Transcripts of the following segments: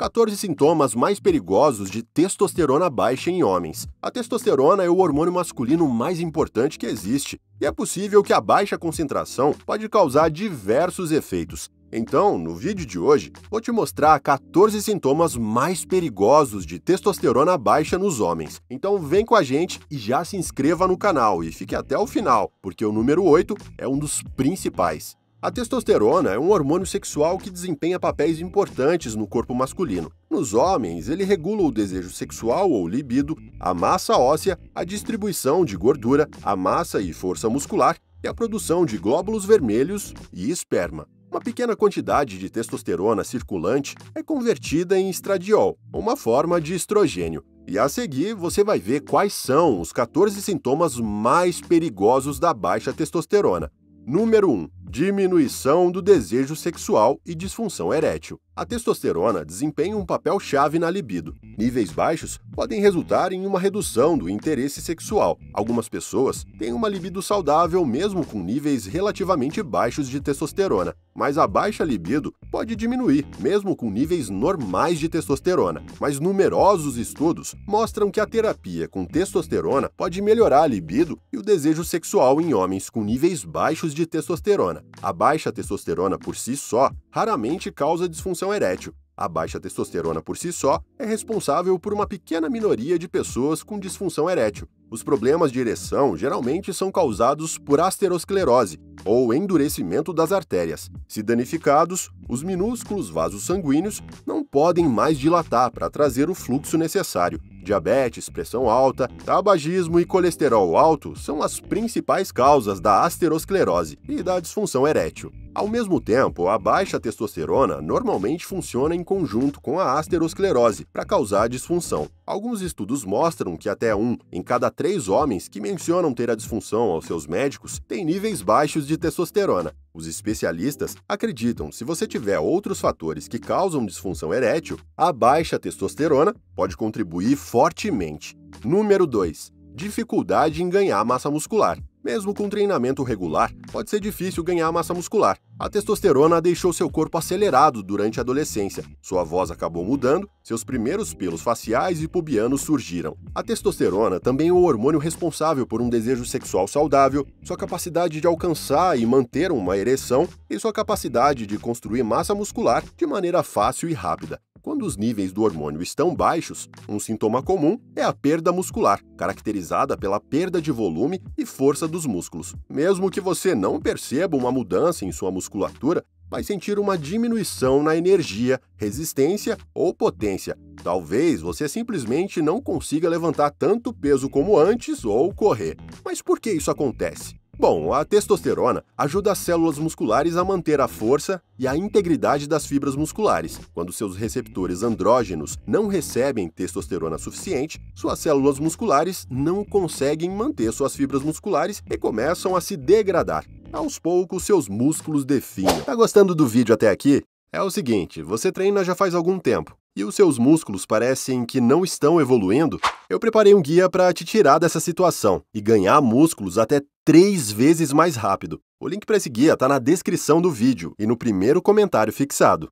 14 sintomas mais perigosos de testosterona baixa em homens. A testosterona é o hormônio masculino mais importante que existe, e é possível que a baixa concentração pode causar diversos efeitos. Então, no vídeo de hoje, vou te mostrar 14 sintomas mais perigosos de testosterona baixa nos homens. Então vem com a gente e já se inscreva no canal e fique até o final, porque o número 8 é um dos principais. A testosterona é um hormônio sexual que desempenha papéis importantes no corpo masculino. Nos homens, ele regula o desejo sexual ou libido, a massa óssea, a distribuição de gordura, a massa e força muscular e a produção de glóbulos vermelhos e esperma. Uma pequena quantidade de testosterona circulante é convertida em estradiol, uma forma de estrogênio. E a seguir você vai ver quais são os 14 sintomas mais perigosos da baixa testosterona. Número 1 Diminuição do desejo sexual e disfunção erétil. A testosterona desempenha um papel chave na libido. Níveis baixos podem resultar em uma redução do interesse sexual. Algumas pessoas têm uma libido saudável mesmo com níveis relativamente baixos de testosterona, mas a baixa libido pode diminuir mesmo com níveis normais de testosterona. Mas numerosos estudos mostram que a terapia com testosterona pode melhorar a libido e o desejo sexual em homens com níveis baixos de testosterona. A baixa testosterona por si só raramente causa disfunção erétil. A baixa testosterona por si só é responsável por uma pequena minoria de pessoas com disfunção erétil. Os problemas de ereção geralmente são causados por asterosclerose, ou endurecimento das artérias. Se danificados, os minúsculos vasos sanguíneos não podem mais dilatar para trazer o fluxo necessário, Diabetes, pressão alta, tabagismo e colesterol alto são as principais causas da asterosclerose e da disfunção erétil. Ao mesmo tempo, a baixa testosterona normalmente funciona em conjunto com a asterosclerose para causar disfunção. Alguns estudos mostram que até um em cada três homens que mencionam ter a disfunção aos seus médicos tem níveis baixos de testosterona. Os especialistas acreditam se você tiver outros fatores que causam disfunção erétil, a baixa testosterona pode contribuir fortemente. Número 2. Dificuldade em ganhar massa muscular. Mesmo com treinamento regular, pode ser difícil ganhar massa muscular. A testosterona deixou seu corpo acelerado durante a adolescência, sua voz acabou mudando, seus primeiros pelos faciais e pubianos surgiram. A testosterona também é o hormônio responsável por um desejo sexual saudável, sua capacidade de alcançar e manter uma ereção e sua capacidade de construir massa muscular de maneira fácil e rápida. Quando os níveis do hormônio estão baixos, um sintoma comum é a perda muscular, caracterizada pela perda de volume e força dos músculos. Mesmo que você não perceba uma mudança em sua musculatura, vai sentir uma diminuição na energia, resistência ou potência. Talvez você simplesmente não consiga levantar tanto peso como antes ou correr. Mas por que isso acontece? Bom, a testosterona ajuda as células musculares a manter a força e a integridade das fibras musculares. Quando seus receptores andrógenos não recebem testosterona suficiente, suas células musculares não conseguem manter suas fibras musculares e começam a se degradar. Aos poucos, seus músculos definem. Tá gostando do vídeo até aqui? É o seguinte, você treina já faz algum tempo, e os seus músculos parecem que não estão evoluindo, eu preparei um guia para te tirar dessa situação e ganhar músculos até três vezes mais rápido. O link para esse guia está na descrição do vídeo e no primeiro comentário fixado.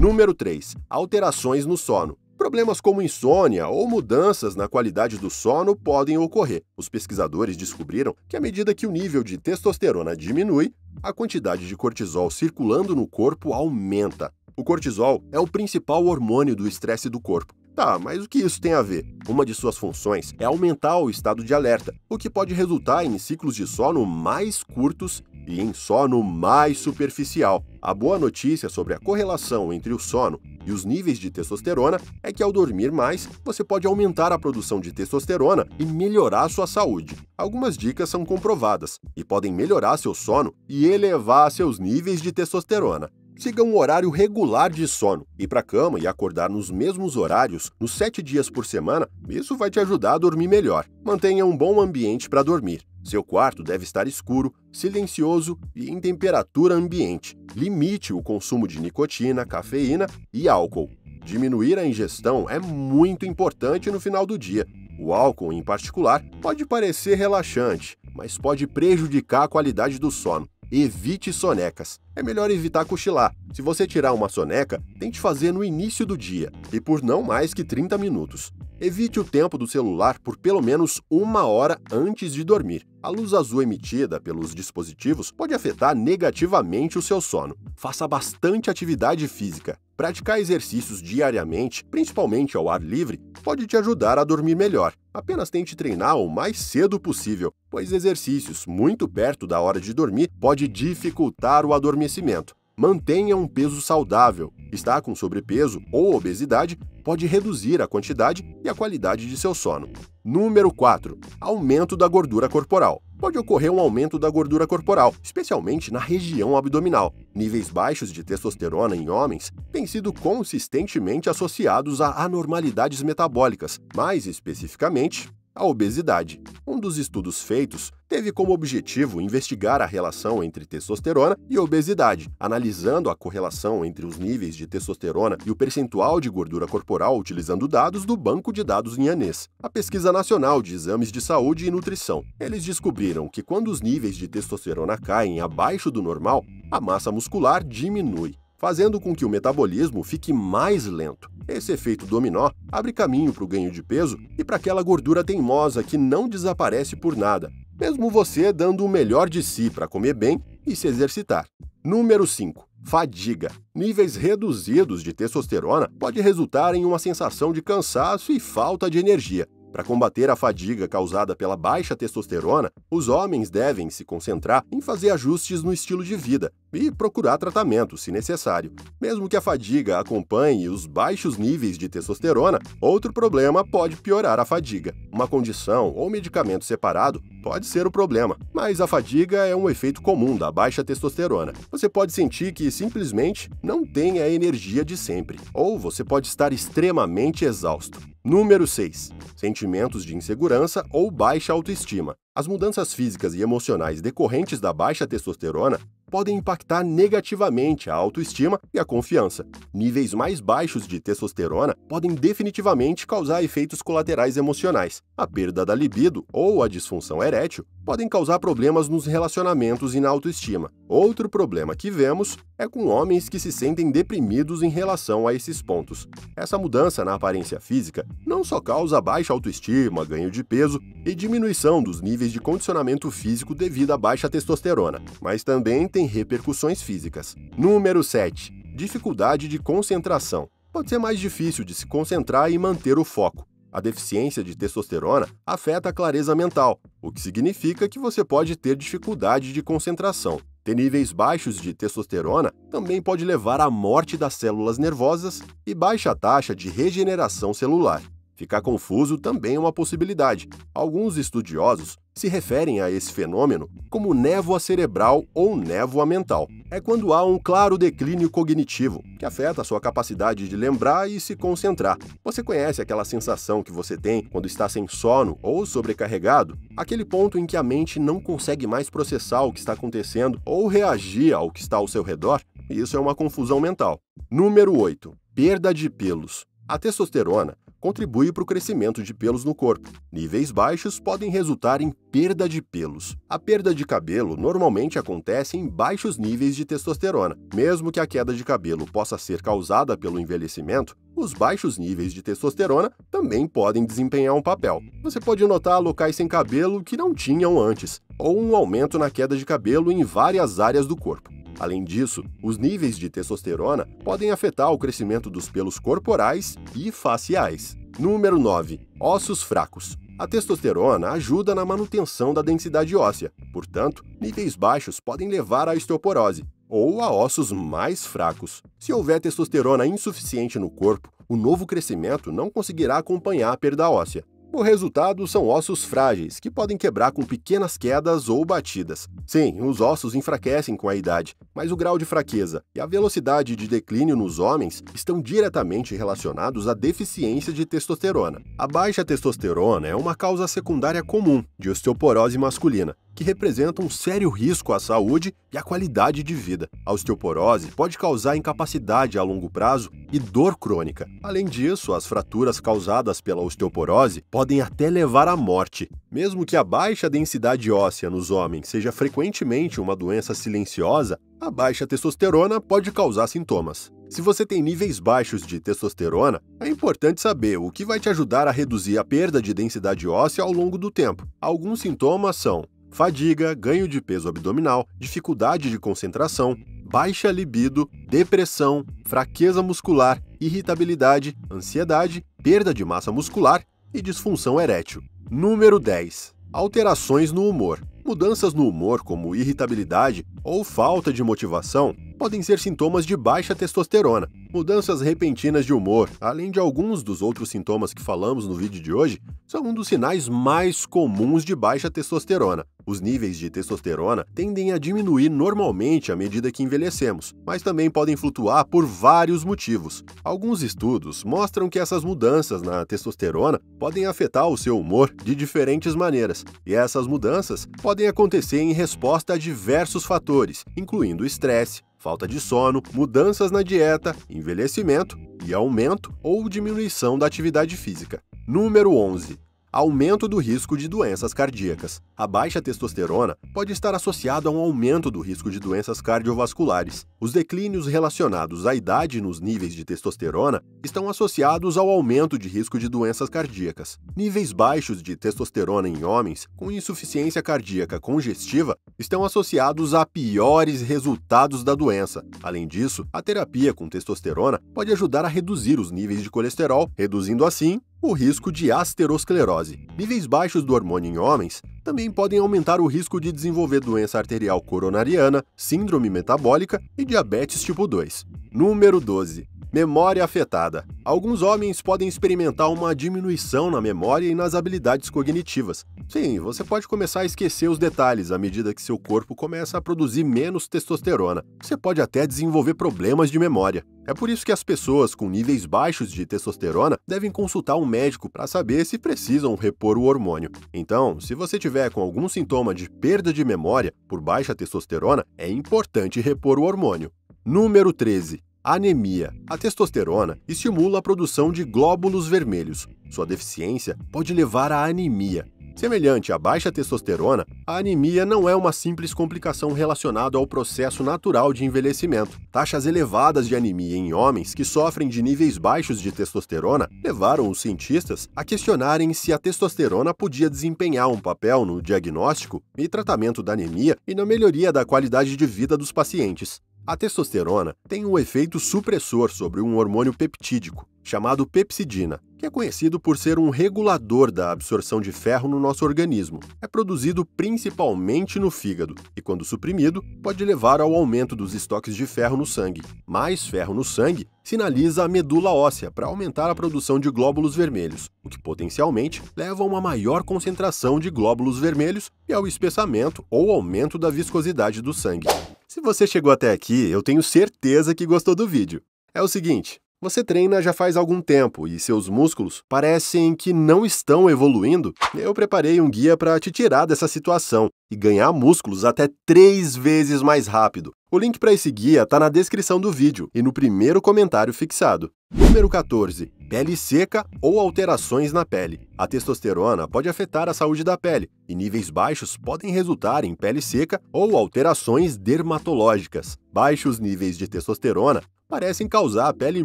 Número 3. Alterações no sono. Problemas como insônia ou mudanças na qualidade do sono podem ocorrer. Os pesquisadores descobriram que, à medida que o nível de testosterona diminui, a quantidade de cortisol circulando no corpo aumenta. O cortisol é o principal hormônio do estresse do corpo. Tá, mas o que isso tem a ver? Uma de suas funções é aumentar o estado de alerta, o que pode resultar em ciclos de sono mais curtos e em sono mais superficial. A boa notícia sobre a correlação entre o sono e os níveis de testosterona é que ao dormir mais, você pode aumentar a produção de testosterona e melhorar sua saúde. Algumas dicas são comprovadas e podem melhorar seu sono e elevar seus níveis de testosterona. Siga um horário regular de sono, ir para a cama e acordar nos mesmos horários nos sete dias por semana, isso vai te ajudar a dormir melhor. Mantenha um bom ambiente para dormir. Seu quarto deve estar escuro, silencioso e em temperatura ambiente. Limite o consumo de nicotina, cafeína e álcool. Diminuir a ingestão é muito importante no final do dia. O álcool, em particular, pode parecer relaxante, mas pode prejudicar a qualidade do sono evite sonecas. É melhor evitar cochilar. Se você tirar uma soneca, tente fazer no início do dia e por não mais que 30 minutos. Evite o tempo do celular por pelo menos uma hora antes de dormir. A luz azul emitida pelos dispositivos pode afetar negativamente o seu sono. Faça bastante atividade física. Praticar exercícios diariamente, principalmente ao ar livre, pode te ajudar a dormir melhor. Apenas tente treinar o mais cedo possível, pois exercícios muito perto da hora de dormir pode dificultar o adormecimento. Mantenha um peso saudável. Estar com sobrepeso ou obesidade pode reduzir a quantidade e a qualidade de seu sono. Número 4. Aumento da gordura corporal. Pode ocorrer um aumento da gordura corporal, especialmente na região abdominal. Níveis baixos de testosterona em homens têm sido consistentemente associados a anormalidades metabólicas, mais especificamente a obesidade. Um dos estudos feitos teve como objetivo investigar a relação entre testosterona e obesidade, analisando a correlação entre os níveis de testosterona e o percentual de gordura corporal utilizando dados do Banco de Dados Inhanês, a Pesquisa Nacional de Exames de Saúde e Nutrição. Eles descobriram que quando os níveis de testosterona caem abaixo do normal, a massa muscular diminui fazendo com que o metabolismo fique mais lento. Esse efeito dominó abre caminho para o ganho de peso e para aquela gordura teimosa que não desaparece por nada, mesmo você dando o melhor de si para comer bem e se exercitar. Número 5. Fadiga. Níveis reduzidos de testosterona pode resultar em uma sensação de cansaço e falta de energia, para combater a fadiga causada pela baixa testosterona, os homens devem se concentrar em fazer ajustes no estilo de vida e procurar tratamento, se necessário. Mesmo que a fadiga acompanhe os baixos níveis de testosterona, outro problema pode piorar a fadiga. Uma condição ou medicamento separado pode ser o problema, mas a fadiga é um efeito comum da baixa testosterona. Você pode sentir que simplesmente não tem a energia de sempre, ou você pode estar extremamente exausto. Número 6. Sentimentos de insegurança ou baixa autoestima. As mudanças físicas e emocionais decorrentes da baixa testosterona podem impactar negativamente a autoestima e a confiança. Níveis mais baixos de testosterona podem definitivamente causar efeitos colaterais emocionais. A perda da libido ou a disfunção erétil podem causar problemas nos relacionamentos e na autoestima. Outro problema que vemos é com homens que se sentem deprimidos em relação a esses pontos. Essa mudança na aparência física não só causa baixa autoestima, ganho de peso e diminuição dos níveis de condicionamento físico devido à baixa testosterona, mas também tem repercussões físicas. Número 7. Dificuldade de concentração. Pode ser mais difícil de se concentrar e manter o foco. A deficiência de testosterona afeta a clareza mental, o que significa que você pode ter dificuldade de concentração. Ter níveis baixos de testosterona também pode levar à morte das células nervosas e baixa taxa de regeneração celular. Ficar confuso também é uma possibilidade. Alguns estudiosos se referem a esse fenômeno como névoa cerebral ou névoa mental. É quando há um claro declínio cognitivo, que afeta a sua capacidade de lembrar e se concentrar. Você conhece aquela sensação que você tem quando está sem sono ou sobrecarregado? Aquele ponto em que a mente não consegue mais processar o que está acontecendo ou reagir ao que está ao seu redor? Isso é uma confusão mental. Número 8. Perda de pelos. A testosterona contribui para o crescimento de pelos no corpo. Níveis baixos podem resultar em perda de pelos. A perda de cabelo normalmente acontece em baixos níveis de testosterona. Mesmo que a queda de cabelo possa ser causada pelo envelhecimento, os baixos níveis de testosterona também podem desempenhar um papel. Você pode notar locais sem cabelo que não tinham antes, ou um aumento na queda de cabelo em várias áreas do corpo. Além disso, os níveis de testosterona podem afetar o crescimento dos pelos corporais e faciais. Número 9. Ossos fracos. A testosterona ajuda na manutenção da densidade óssea, portanto, níveis baixos podem levar à osteoporose ou a ossos mais fracos. Se houver testosterona insuficiente no corpo, o novo crescimento não conseguirá acompanhar a perda óssea. O resultado são ossos frágeis, que podem quebrar com pequenas quedas ou batidas. Sim, os ossos enfraquecem com a idade, mas o grau de fraqueza e a velocidade de declínio nos homens estão diretamente relacionados à deficiência de testosterona. A baixa testosterona é uma causa secundária comum de osteoporose masculina, que representa um sério risco à saúde e à qualidade de vida. A osteoporose pode causar incapacidade a longo prazo e dor crônica. Além disso, as fraturas causadas pela osteoporose podem até levar à morte. Mesmo que a baixa densidade óssea nos homens seja frequentemente uma doença silenciosa, a baixa testosterona pode causar sintomas. Se você tem níveis baixos de testosterona, é importante saber o que vai te ajudar a reduzir a perda de densidade óssea ao longo do tempo. Alguns sintomas são fadiga, ganho de peso abdominal, dificuldade de concentração, baixa libido, depressão, fraqueza muscular, irritabilidade, ansiedade, perda de massa muscular e disfunção erétil. Número 10. Alterações no humor. Mudanças no humor, como irritabilidade ou falta de motivação, podem ser sintomas de baixa testosterona. Mudanças repentinas de humor, além de alguns dos outros sintomas que falamos no vídeo de hoje, são um dos sinais mais comuns de baixa testosterona. Os níveis de testosterona tendem a diminuir normalmente à medida que envelhecemos, mas também podem flutuar por vários motivos. Alguns estudos mostram que essas mudanças na testosterona podem afetar o seu humor de diferentes maneiras, e essas mudanças podem acontecer em resposta a diversos fatores, incluindo estresse, falta de sono, mudanças na dieta, envelhecimento e aumento ou diminuição da atividade física. Número 11 aumento do risco de doenças cardíacas. A baixa testosterona pode estar associada a um aumento do risco de doenças cardiovasculares. Os declínios relacionados à idade nos níveis de testosterona estão associados ao aumento de risco de doenças cardíacas. Níveis baixos de testosterona em homens com insuficiência cardíaca congestiva estão associados a piores resultados da doença. Além disso, a terapia com testosterona pode ajudar a reduzir os níveis de colesterol, reduzindo assim o risco de asterosclerose. Níveis baixos do hormônio em homens também podem aumentar o risco de desenvolver doença arterial coronariana, síndrome metabólica e diabetes tipo 2. Número 12. Memória afetada. Alguns homens podem experimentar uma diminuição na memória e nas habilidades cognitivas. Sim, você pode começar a esquecer os detalhes à medida que seu corpo começa a produzir menos testosterona. Você pode até desenvolver problemas de memória. É por isso que as pessoas com níveis baixos de testosterona devem consultar um médico para saber se precisam repor o hormônio. Então, se você tiver com algum sintoma de perda de memória por baixa testosterona, é importante repor o hormônio. Número 13 anemia. A testosterona estimula a produção de glóbulos vermelhos. Sua deficiência pode levar à anemia. Semelhante à baixa testosterona, a anemia não é uma simples complicação relacionada ao processo natural de envelhecimento. Taxas elevadas de anemia em homens que sofrem de níveis baixos de testosterona levaram os cientistas a questionarem se a testosterona podia desempenhar um papel no diagnóstico e tratamento da anemia e na melhoria da qualidade de vida dos pacientes. A testosterona tem um efeito supressor sobre um hormônio peptídico, chamado pepsidina, que é conhecido por ser um regulador da absorção de ferro no nosso organismo. É produzido principalmente no fígado e, quando suprimido, pode levar ao aumento dos estoques de ferro no sangue. Mais ferro no sangue sinaliza a medula óssea para aumentar a produção de glóbulos vermelhos, o que potencialmente leva a uma maior concentração de glóbulos vermelhos e ao espessamento ou aumento da viscosidade do sangue. Se você chegou até aqui, eu tenho certeza que gostou do vídeo. É o seguinte, você treina já faz algum tempo e seus músculos parecem que não estão evoluindo? Eu preparei um guia para te tirar dessa situação e ganhar músculos até três vezes mais rápido. O link para esse guia está na descrição do vídeo e no primeiro comentário fixado. Número 14. Pele seca ou alterações na pele. A testosterona pode afetar a saúde da pele e níveis baixos podem resultar em pele seca ou alterações dermatológicas. Baixos níveis de testosterona parecem causar a pele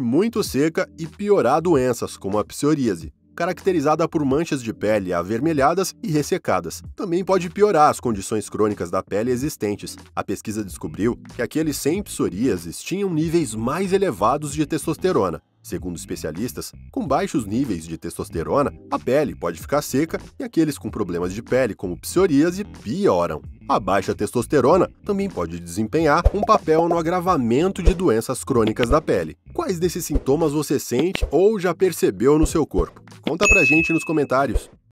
muito seca e piorar doenças, como a psoríase, caracterizada por manchas de pele avermelhadas e ressecadas. Também pode piorar as condições crônicas da pele existentes. A pesquisa descobriu que aqueles sem psoríases tinham níveis mais elevados de testosterona, Segundo especialistas, com baixos níveis de testosterona, a pele pode ficar seca e aqueles com problemas de pele, como psoríase, pioram. A baixa testosterona também pode desempenhar um papel no agravamento de doenças crônicas da pele. Quais desses sintomas você sente ou já percebeu no seu corpo? Conta pra gente nos comentários.